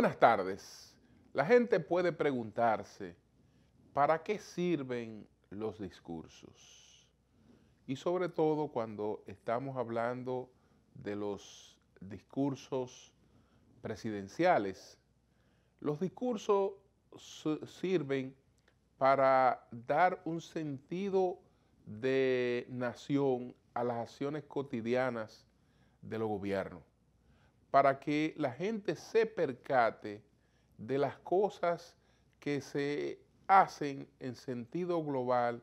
Buenas tardes. La gente puede preguntarse, ¿para qué sirven los discursos? Y sobre todo cuando estamos hablando de los discursos presidenciales. Los discursos sirven para dar un sentido de nación a las acciones cotidianas de los gobiernos para que la gente se percate de las cosas que se hacen en sentido global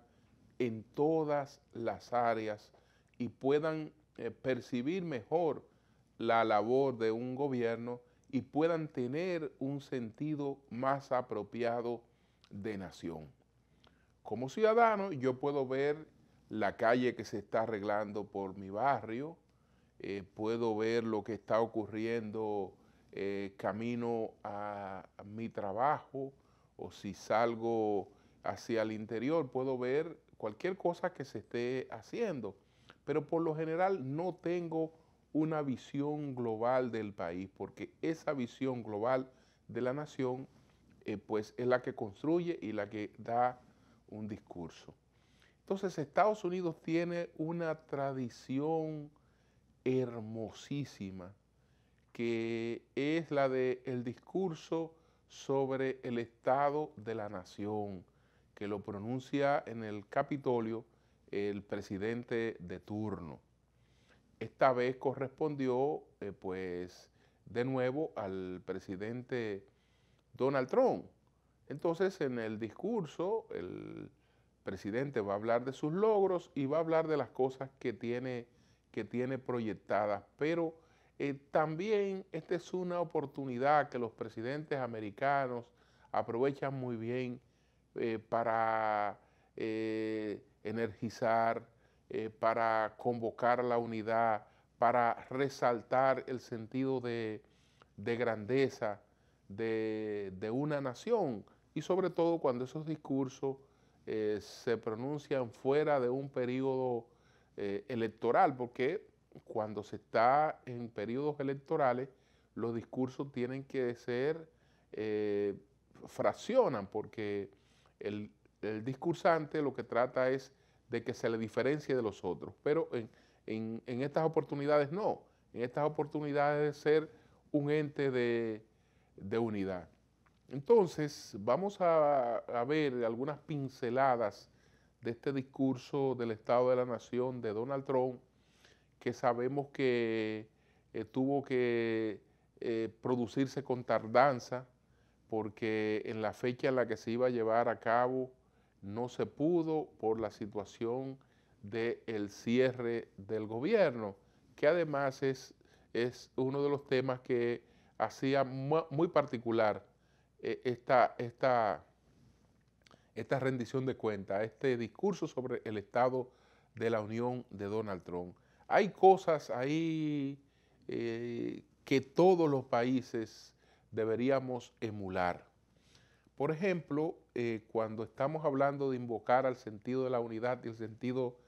en todas las áreas y puedan eh, percibir mejor la labor de un gobierno y puedan tener un sentido más apropiado de nación. Como ciudadano yo puedo ver la calle que se está arreglando por mi barrio, eh, puedo ver lo que está ocurriendo eh, camino a, mi trabajo o si salgo hacia el interior, puedo ver cualquier cosa que se esté haciendo. Pero por lo general no tengo una visión global del país, porque esa visión global de la nación eh, pues es la que construye y la que da un discurso. Entonces Estados Unidos tiene una tradición hermosísima, que es la del discurso sobre el estado de la nación, que lo pronuncia en el Capitolio el presidente de turno. Esta vez correspondió, eh, pues, de nuevo al presidente Donald Trump. Entonces, en el discurso, el presidente va a hablar de sus logros y va a hablar de las cosas que tiene que tiene proyectadas, pero eh, también esta es una oportunidad que los presidentes americanos aprovechan muy bien eh, para eh, energizar, para convocar la unidad, para resaltar el sentido de, grandeza de, de, una nación y sobre todo cuando esos discursos se pronuncian fuera de un periodo eh, electoral, porque cuando se está en periodos electorales, los discursos tienen que ser, eh, fraccionan, porque el, discursante lo que trata es de que se le diferencie de los otros, pero en, estas oportunidades no, en estas oportunidades de ser un ente de, unidad. Entonces, vamos a, a, ver algunas pinceladas de este discurso del Estado de la Nación de Donald Trump, que sabemos que eh, tuvo que eh, producirse con tardanza, porque en la fecha en la que se iba a llevar a cabo no se pudo por la situación del cierre del gobierno, que además es, es uno de los temas que hacía muy particular eh, esta, esta rendición de cuentas, este discurso sobre el estado de la unión de Donald Trump. Hay cosas ahí eh, que todos los países deberíamos emular. Por ejemplo, eh, cuando estamos hablando de invocar al sentido de la unidad y el sentido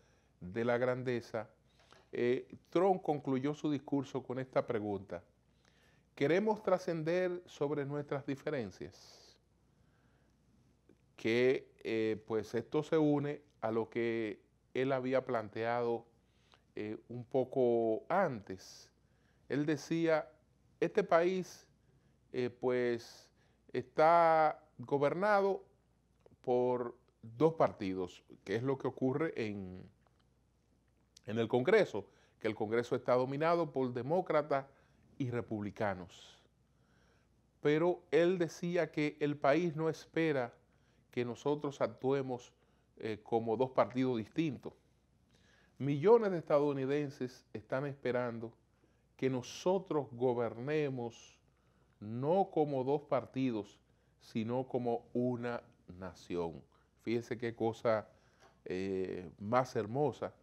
de la grandeza, eh, Trump concluyó su discurso con esta pregunta. ¿Queremos trascender sobre nuestras diferencias? que eh, pues esto se une a lo que él había planteado eh, un poco antes. Él decía, este país eh, pues está gobernado por dos partidos, que es lo que ocurre en, en el Congreso, que el Congreso está dominado por demócratas y republicanos. Pero él decía que el país no espera que nosotros actuemos eh, como dos partidos distintos. Millones de estadounidenses están esperando que nosotros gobernemos no como dos partidos, sino como una nación. Fíjense qué cosa eh, más hermosa.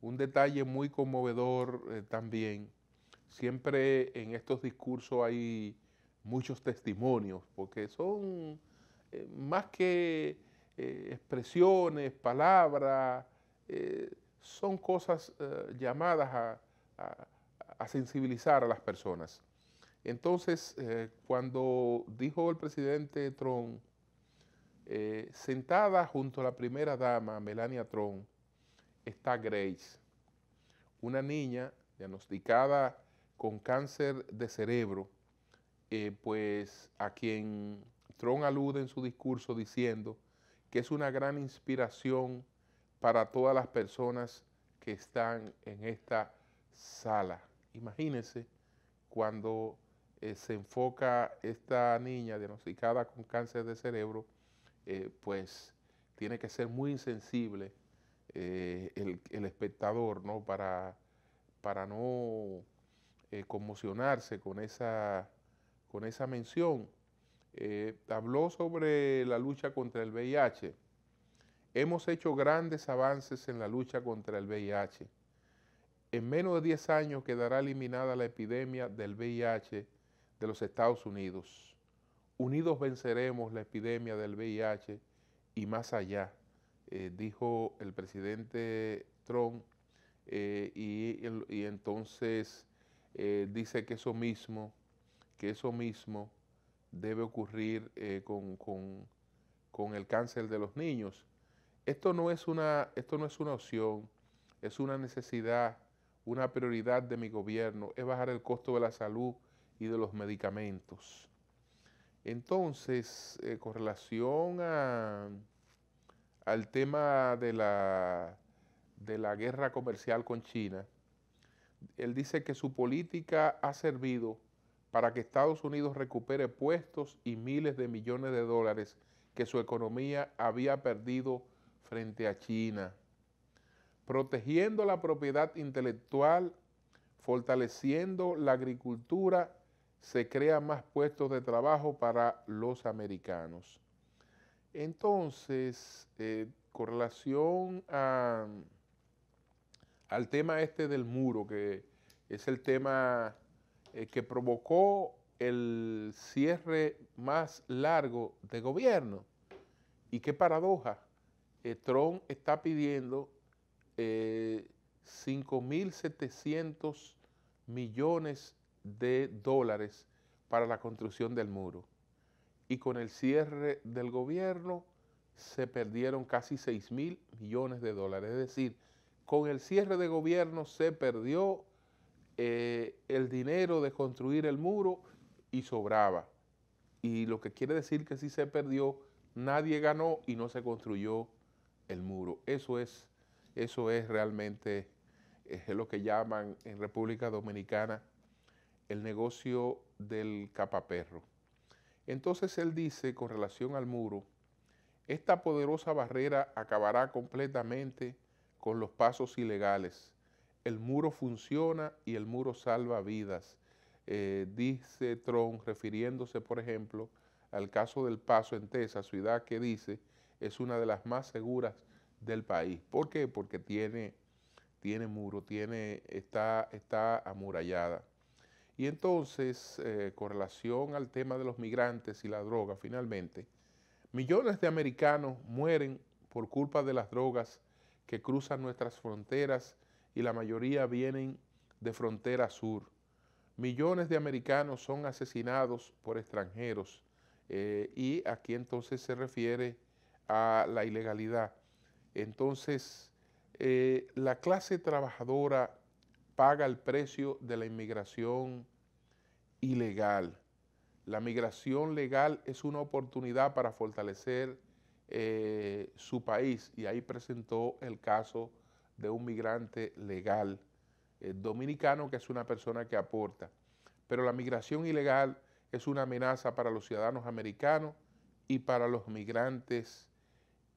Un detalle muy conmovedor eh, también. Siempre en estos discursos hay muchos testimonios, porque son eh, más que eh, expresiones, palabras, eh, son cosas llamadas a, sensibilizar a las personas. Entonces, cuando dijo el presidente Trump, sentada junto a la primera dama, Melania Trump, está Grace, una niña diagnosticada con cáncer de cerebro, pues a quien Tron alude en su discurso diciendo que es una gran inspiración para todas las personas que están en esta sala. Imagínense cuando eh, se enfoca esta niña diagnosticada con cáncer de cerebro, eh, pues tiene que ser muy insensible eh, el, espectador, ¿no? Para, para no conmocionarse con esa, con esa mención. Eh, habló sobre la lucha contra el VIH. Hemos hecho grandes avances en la lucha contra el VIH. En menos de 10 años quedará eliminada la epidemia del VIH de los Estados Unidos. Unidos venceremos la epidemia del VIH y más allá, eh, dijo el presidente Trump. Eh, y, entonces dice que eso mismo, que eso mismo debe ocurrir eh, con, el cáncer de los niños. Esto no, es una, esto no es una opción, es una necesidad, una prioridad de mi gobierno, es bajar el costo de la salud y de los medicamentos. Entonces, eh, con relación al tema de la, de la guerra comercial con China, él dice que su política ha servido para que Estados Unidos recupere puestos y miles de millones de dólares que su economía había perdido frente a China, protegiendo la propiedad intelectual, fortaleciendo la agricultura, se crean más puestos de trabajo para los americanos. Entonces, eh, con relación al tema este del muro, que es el tema eh, que provocó el cierre más largo de gobierno. Y qué paradoja, eh, Trump está pidiendo 5.700 eh, millones de dólares para la construcción del muro. Y con el cierre del gobierno se perdieron casi 6 mil millones de dólares. Es decir, con el cierre de gobierno se perdió eh, el dinero de construir el muro y sobraba. Y lo que quiere decir que si se perdió, nadie ganó y no se construyó el muro. Eso es, eso es realmente eh, es lo que llaman en República Dominicana el negocio del capaperro. Entonces él dice con relación al muro, esta poderosa barrera acabará completamente con los pasos ilegales el muro funciona y el muro salva vidas. Eh, dice Tron, refiriéndose, por ejemplo, al caso del Paso en Texas, ciudad que dice es una de las más seguras del país. ¿Por qué? Porque tiene, tiene muro, tiene, está, está amurallada. Y entonces, eh, con relación al tema de los migrantes y la droga, finalmente, millones de americanos mueren por culpa de las drogas que cruzan nuestras fronteras y la mayoría vienen de frontera sur. Millones de americanos son asesinados por extranjeros eh, y aquí entonces se refiere a la ilegalidad. Entonces, eh, la clase trabajadora paga el precio de la inmigración ilegal. La migración legal es una oportunidad para fortalecer eh, su país y ahí presentó el caso de un migrante legal eh, dominicano, que es una persona que aporta. Pero la migración ilegal es una amenaza para los ciudadanos americanos y para los migrantes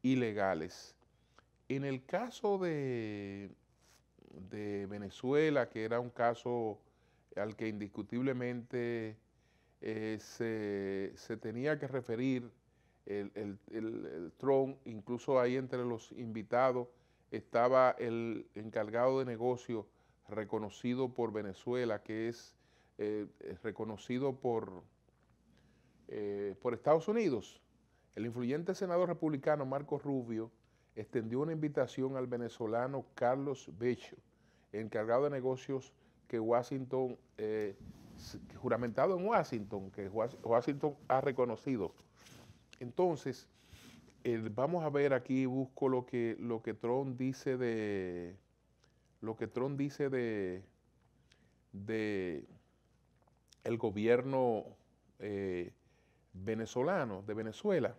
ilegales. En el caso de, de Venezuela, que era un caso al que indiscutiblemente eh, se, tenía que referir el, el, Trump, incluso ahí entre los invitados estaba el encargado de negocios reconocido por Venezuela, que es eh, eh, reconocido por, eh, por Estados Unidos. El influyente senador republicano Marcos Rubio extendió una invitación al venezolano Carlos Becho, encargado de negocios que Washington, juramentado en Washington, que Washington ha reconocido. Entonces, vamos a ver aquí, busco lo que, lo que Tron dice de. Lo que dice de. el gobierno eh, venezolano, de Venezuela.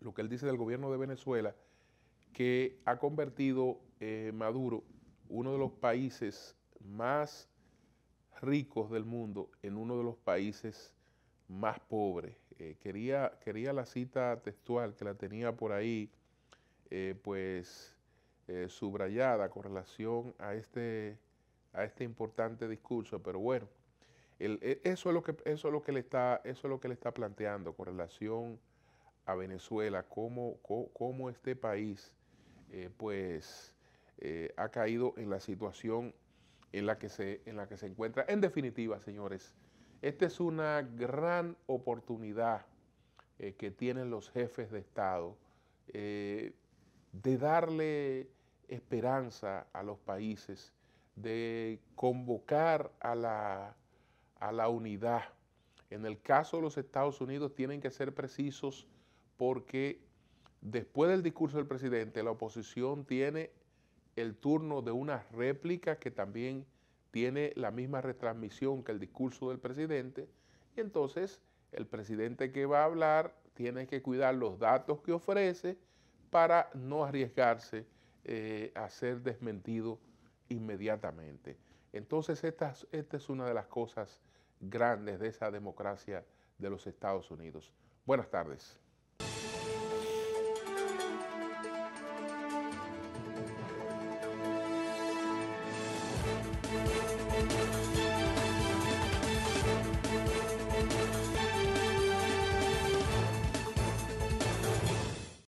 Lo que él dice del gobierno de Venezuela, que ha convertido eh, Maduro uno de los países más ricos del mundo en uno de los países más pobres. Eh, quería, quería la cita textual que la tenía por ahí, eh, pues eh, subrayada con relación a este, a este importante discurso, pero bueno, e, eso, es lo que, eso, es lo que le está, eso es lo que le está planteando con relación a Venezuela, cómo, cómo, este país pues ha caído en la situación en la que se, en la que se encuentra. En definitiva, señores, esta es una gran oportunidad eh, que tienen los jefes de Estado eh, de darle esperanza a los países, de convocar a la, a la unidad. En el caso de los Estados Unidos tienen que ser precisos porque después del discurso del presidente la oposición tiene el turno de una réplica que también tiene la misma retransmisión que el discurso del presidente y entonces el presidente que va a hablar tiene que cuidar los datos que ofrece para no arriesgarse eh, a ser desmentido inmediatamente. Entonces esta, esta es una de las cosas grandes de esa democracia de los Estados Unidos. Buenas tardes.